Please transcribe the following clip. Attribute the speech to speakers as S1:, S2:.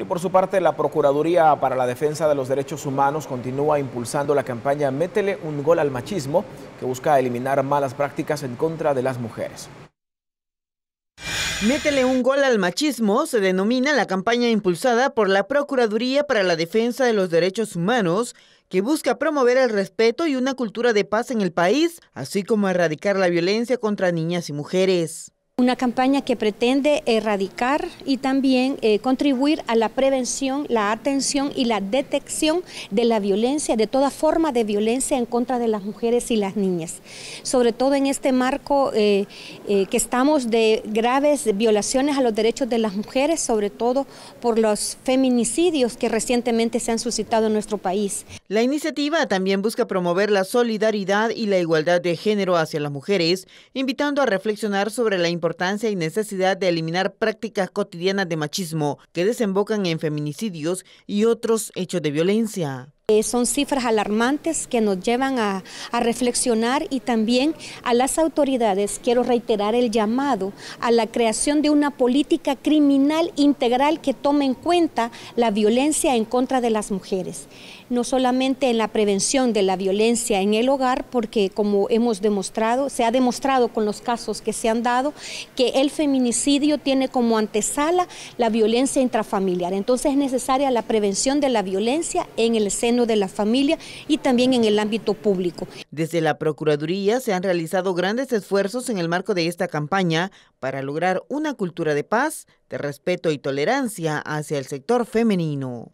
S1: y por su parte, la Procuraduría para la Defensa de los Derechos Humanos continúa impulsando la campaña Métele un gol al machismo, que busca eliminar malas prácticas en contra de las mujeres. Métele un gol al machismo se denomina la campaña impulsada por la Procuraduría para la Defensa de los Derechos Humanos, que busca promover el respeto y una cultura de paz en el país, así como erradicar la violencia
S2: contra niñas y mujeres. Una campaña que pretende erradicar y también eh, contribuir a la prevención, la atención y la detección de la violencia, de toda forma de violencia en contra de las mujeres y las niñas. Sobre todo en este marco eh, eh, que estamos de graves violaciones a los derechos de las mujeres, sobre todo por los feminicidios que recientemente se han suscitado en nuestro país. La
S1: iniciativa también busca promover la solidaridad y la igualdad de género hacia las mujeres, invitando a reflexionar sobre la importancia importancia y necesidad de eliminar prácticas cotidianas de machismo que desembocan en feminicidios y otros hechos de violencia.
S2: Eh, son cifras alarmantes que nos llevan a, a, reflexionar y también a las autoridades quiero reiterar el llamado a la creación de una política criminal integral que tome en cuenta la violencia en contra de las mujeres, no solamente en la prevención de la violencia en el hogar, porque como hemos demostrado, se ha demostrado con los casos que se han dado, que el feminicidio tiene como antesala la violencia intrafamiliar. Entonces es necesaria la prevención de la violencia en el centro de la familia y también en el ámbito público.
S1: Desde la Procuraduría se han realizado grandes esfuerzos en el marco de esta campaña para lograr una cultura de paz, de respeto y tolerancia hacia el sector femenino.